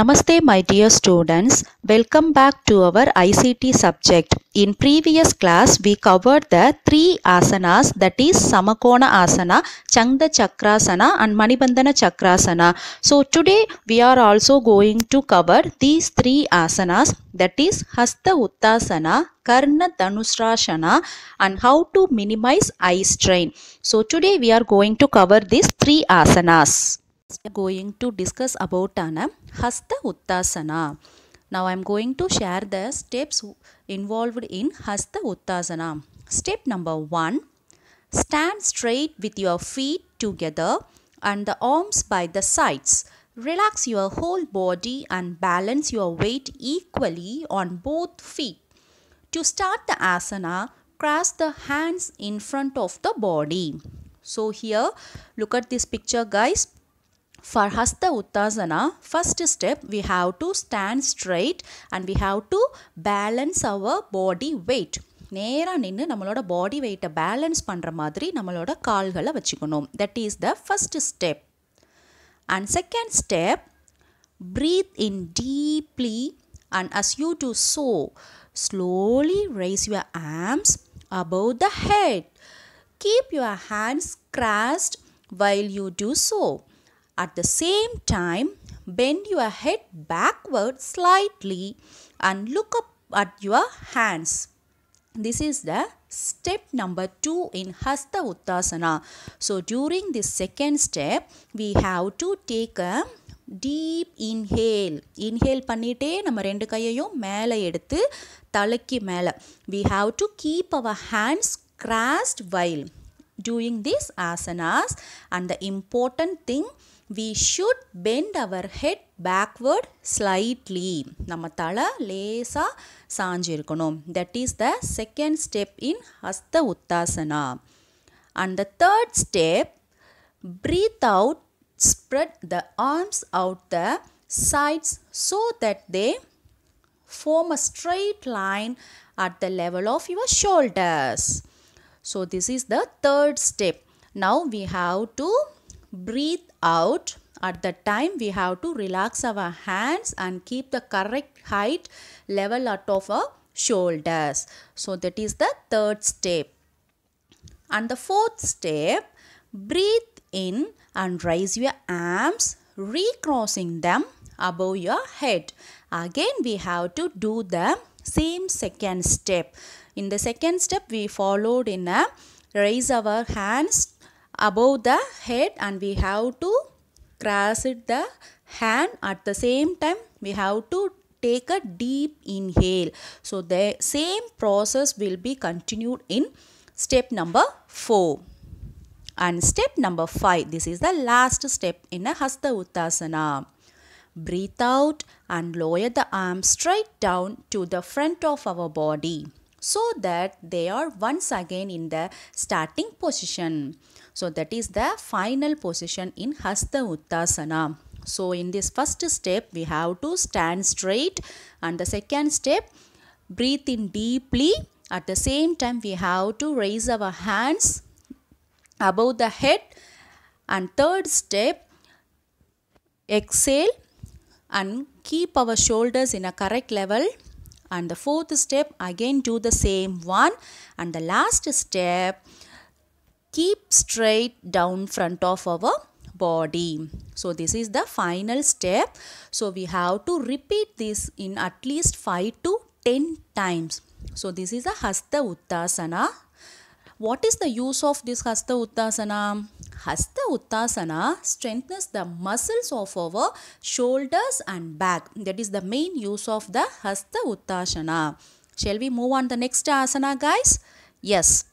Namaste my dear students. Welcome back to our ICT subject. In previous class, we covered the three asanas that is Samakona asana, Changda Chakrasana and Manibandhana Chakrasana. So today we are also going to cover these three asanas that is Hasta Uttasana, Karna Dhanusrasana and how to minimize eye strain. So today we are going to cover these three asanas we are going to discuss about an uh, Hasta Uttasana. Now I am going to share the steps involved in Hasta Uttasana. Step number 1. Stand straight with your feet together and the arms by the sides. Relax your whole body and balance your weight equally on both feet. To start the asana, cross the hands in front of the body. So here, look at this picture guys. For Hasta Uttasana, first step we have to stand straight and we have to balance our body weight. நேரா நின்னு நம்மலோட body weight balance பண்ணுற மாதிரி நம்மலோட கால்கள் வச்சிக்குனோம். That is the first step. And second step, breathe in deeply and as you do so, slowly raise your arms above the head. Keep your hands crossed while you do so. At the same time, bend your head backward slightly and look up at your hands. This is the step number 2 in Hasta So, during this second step, we have to take a deep inhale. Inhale panite. nammar endu kayayom mele eduttu, thalakki We have to keep our hands crossed while doing this asanas. And the important thing we should bend our head backward slightly. நம்ம தலை லேசாக சாஞ்சிருக்கணும் That is the second step in in Hasta Uttanasana and the third breathe out spread the arms out the sides so that they form a straight line at the level of your shoulders so this is the third step now we have to breathe out at the time we have to relax our hands and keep the correct height level out of our shoulders so that is the third step and the fourth step breathe in and raise your arms recrossing them above your head again we have to do the same second step in the second step we followed in a raise our hands above the head and we have to it the hand at the same time we have to take a deep inhale. So the same process will be continued in step number 4. And step number 5, this is the last step in a Hasta Uttasana. Breathe out and lower the arms straight down to the front of our body so that they are once again in the starting position. So that is the final position in Hastha Uttasana. So in this first step, we have to stand straight and the second step, breathe in deeply. At the same time, we have to raise our hands above the head and third step, exhale and keep our shoulders in a correct level and the fourth step again do the same one and the last step keep straight down front of our body. So this is the final step. So we have to repeat this in at least 5 to 10 times. So this is the Hasta Uttasana. What is the use of this Hasta Uttasana? Hasta Uttasana strengthens the muscles of our shoulders and back. That is the main use of the Hasta Uttasana. Shall we move on the next asana guys? Yes.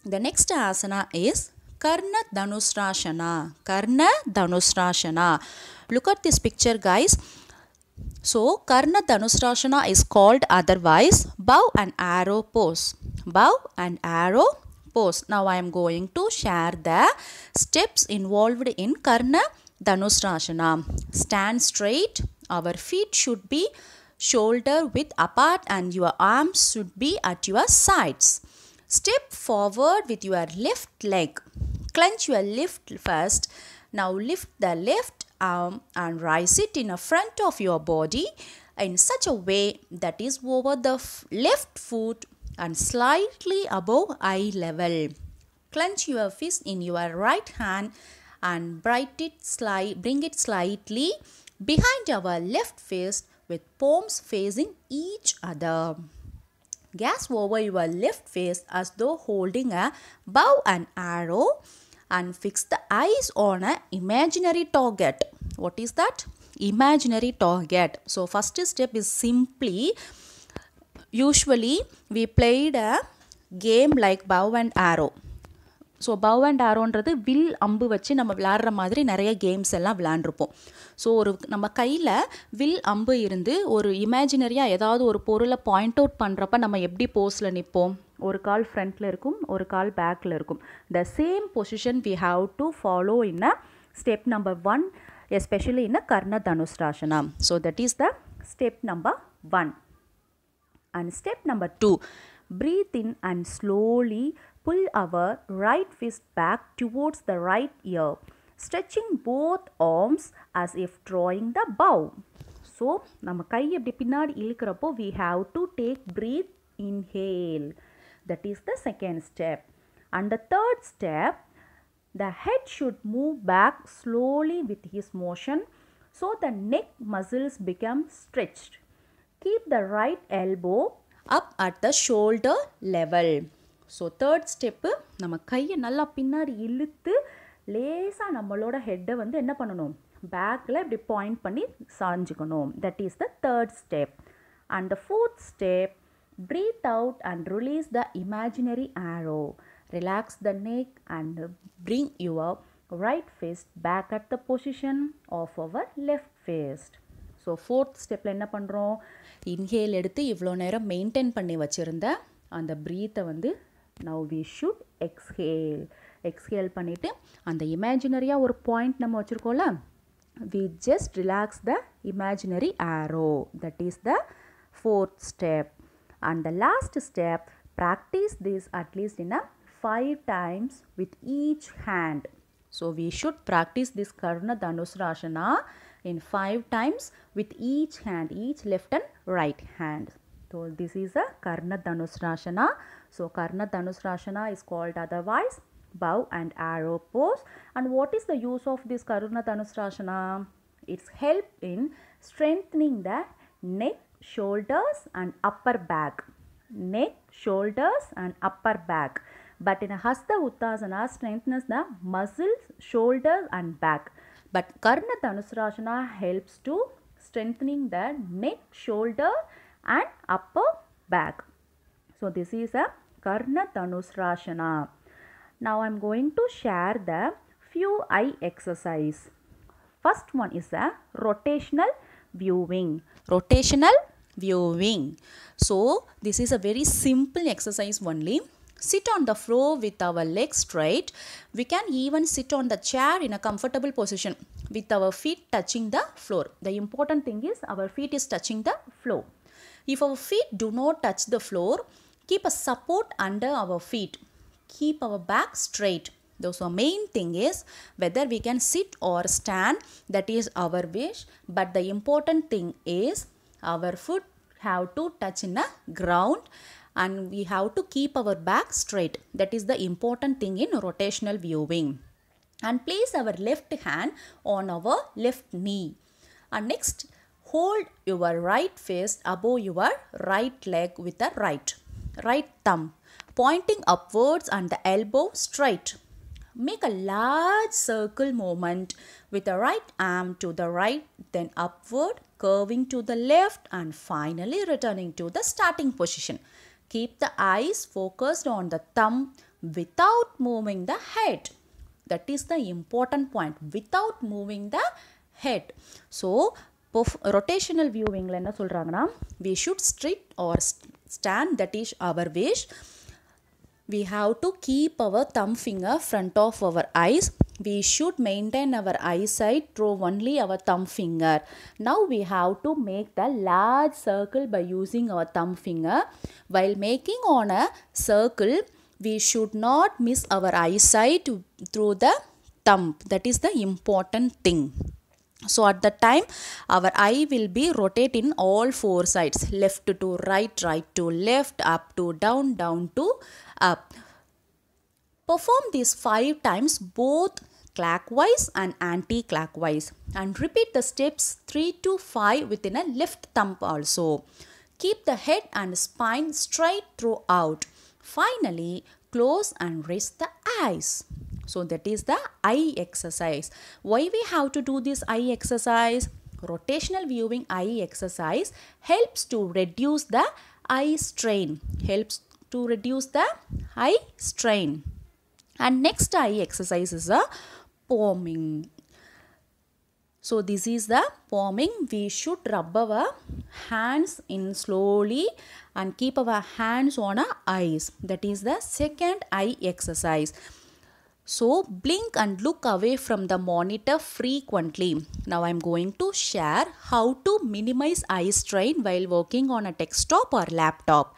The next asana is Karna Dhanusrasana. Karna Dhanusrasana. Look at this picture guys. So Karna Dhanusrasana is called otherwise bow and arrow pose. Bow and arrow pose. Now I am going to share the steps involved in Karna Dhanusrasana. Stand straight. Our feet should be shoulder width apart and your arms should be at your sides. Step forward with your left leg. Clench your left first. Now lift the left arm and rise it in the front of your body in such a way that is over the left foot and slightly above eye level. Clench your fist in your right hand and it bring it slightly behind our left fist with palms facing each other. Gasp over your left face as though holding a bow and arrow and fix the eyes on an imaginary target. What is that? Imaginary target. So first step is simply, usually we played a game like bow and arrow. So bow and ஆரோன்றது வில் அம்பு வச்சு நம்ம விளாடுற மாதிரி நிறைய games எல்லாம் விளாண்டுருப்போம் so ஒரு நம்ம கையில் வில் அம்பு இருந்து ஒரு இமேஜினரியாக ஏதாவது ஒரு பொருளை பாயிண்ட் அவுட் பண்ணுறப்ப நம்ம எப்படி போஸில் நிற்போம் ஒரு கால் ஃப்ரண்ட்டில் இருக்கும் ஒரு கால் பேக்கில் இருக்கும் the same position we have to follow in a step number one especially in a Karna Dhanurasana so that is the step number one and step number two breathe in and slowly pull our right fist back towards the right ear, stretching both arms as if drawing the bow. So, நம்ம கை எப்படி we have to take breathe inhale. That is the second step. And the third step, the head should move back slowly with his motion so the neck muscles become stretched. Keep the right elbow up at the shoulder level. So third step நம்ம கையை நல்லா பின்னாடி இழுத்து லேசாக நம்மளோட ஹெட்டை வந்து என்ன பண்ணணும் பேக்கில் இப்படி பாயிண்ட் பண்ணி சாஞ்சிக்கணும் that is the third step and the fourth step breathe out and release the imaginary arrow relax the neck and bring your right fist back at the position of our left fist so fourth ஸ்டெப்பில் என்ன பண்ணுறோம் inhale எடுத்து இவ்வளோ நேரம் maintain பண்ணி வச்சுருந்த அந்த ப்ரீத்தை வந்து now we should exhale exhale பண்ணிவிட்டு அந்த இமேஜினரியாக ஒரு பாயிண்ட் நம்ம வச்சுருக்கோம்ல we just relax the imaginary arrow that is the fourth step and the last step practice this at least in a five times with each hand so we should practice this Karna Dhanurasana in five times with each hand each left and right hand so this is a Karna Dhanusrasana. So Karna Dhanusrasana is called otherwise bow and arrow pose. And what is the use of this Karna Dhanusrasana? It's help in strengthening the neck, shoulders and upper back. Neck, shoulders and upper back. But in a Hasta Uttasana strengthens the muscles, shoulders and back. But Karna Dhanusrasana helps to strengthening the neck, shoulder and upper back. So this is a Karna Tanusrasana. Now I am going to share the few eye exercise. First one is a rotational viewing. Rotational viewing. So this is a very simple exercise only. Sit on the floor with our legs straight. We can even sit on the chair in a comfortable position with our feet touching the floor. The important thing is our feet is touching the floor. If our feet do not touch the floor, keep a support under our feet. Keep our back straight. So main thing is whether we can sit or stand that is our wish but the important thing is our foot have to touch in the ground and we have to keep our back straight that is the important thing in rotational viewing and place our left hand on our left knee and next Hold your right fist above your right leg with the right, right thumb, pointing upwards and the elbow straight. Make a large circle movement with the right arm to the right, then upward, curving to the left and finally returning to the starting position. Keep the eyes focused on the thumb without moving the head. That is the important point, without moving the head. So, பொஃப் rotational வியூவிங்கில் என்ன சொல்கிறாங்கன்னா we We should are or stand. That is our wish. we have to keep our thumb finger front of our eyes we should maintain our eyesight through only our thumb finger now we have to make the large circle by using our thumb finger while making on a circle we should not miss our eyesight through the thumb that is the important thing so at that time our eye will be rotate in all four sides left to right, right to left, up to down, down to up. Perform these five times both clockwise and anti-clockwise and repeat the steps 3 to 5 within a left thumb also. Keep the head and spine straight throughout. Finally, close and raise the eyes. So that is the eye exercise. Why we have to do this eye exercise? Rotational viewing eye exercise helps to reduce the eye strain. Helps to reduce the eye strain. And next eye exercise is a palming. So this is the palming. We should rub our hands in slowly and keep our hands on our eyes. That is the second eye exercise. So blink and look away from the monitor frequently. Now I'm going to share how to minimize eye strain while working on a desktop or laptop.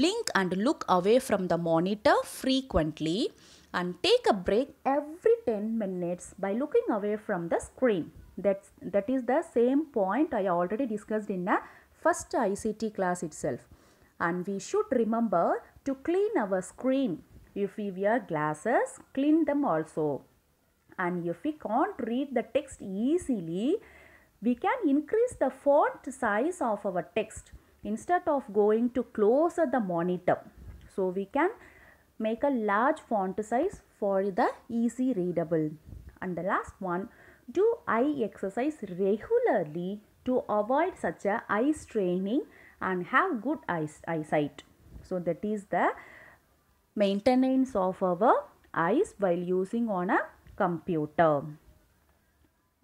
Blink and look away from the monitor frequently and take a break every 10 minutes by looking away from the screen. That's, that is the same point I already discussed in the first ICT class itself. And we should remember to clean our screen if we wear glasses, clean them also. And if we can't read the text easily, we can increase the font size of our text instead of going to closer the monitor. So we can make a large font size for the easy readable. And the last one, do eye exercise regularly to avoid such a eye straining and have good eyes, eyesight. So that is the maintenance of our eyes while using on a computer.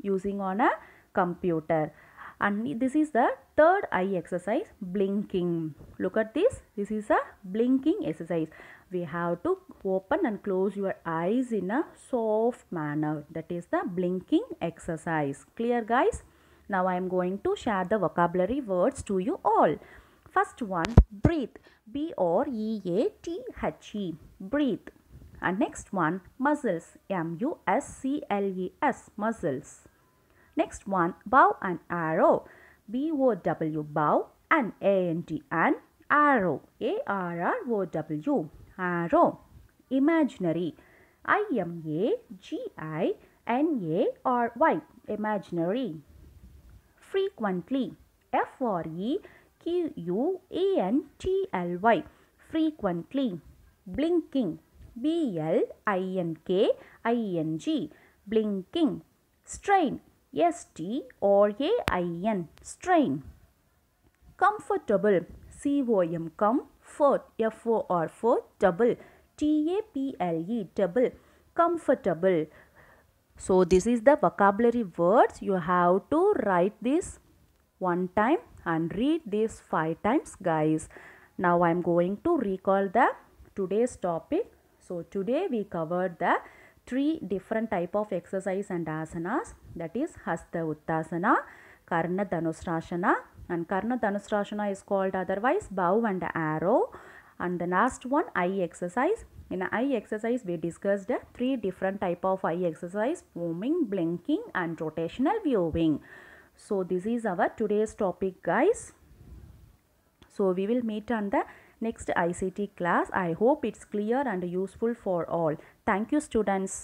Using on a computer. And this is the third eye exercise, blinking. Look at this. This is a blinking exercise. We have to open and close your eyes in a soft manner. That is the blinking exercise. Clear guys? Now I am going to share the vocabulary words to you all. First one, breathe. B R E A T H E. Breathe. And next one, muscles. M U S C L E S. Muscles. Next one, bow and arrow. B O W. Bow and A N D and arrow. A R R O W. Arrow. Imaginary. I M A G I N A R Y. Imaginary. Frequently. F R E. -E Q U A N T L Y frequently blinking B L I N K I N G blinking strain S T R A I N strain comfortable C O M comfort F O R for double T A P L E double comfortable so this is the vocabulary words you have to write this one time and read these five times guys. Now I am going to recall the today's topic. So today we covered the three different type of exercise and asanas that is Hastha Uttasana, Karna and Karna is called otherwise bow and arrow and the last one eye exercise. In eye exercise we discussed three different type of eye exercise warming, blinking and rotational viewing. So this is our today's topic guys. So we will meet on the next ICT class. I hope it's clear and useful for all. Thank you students.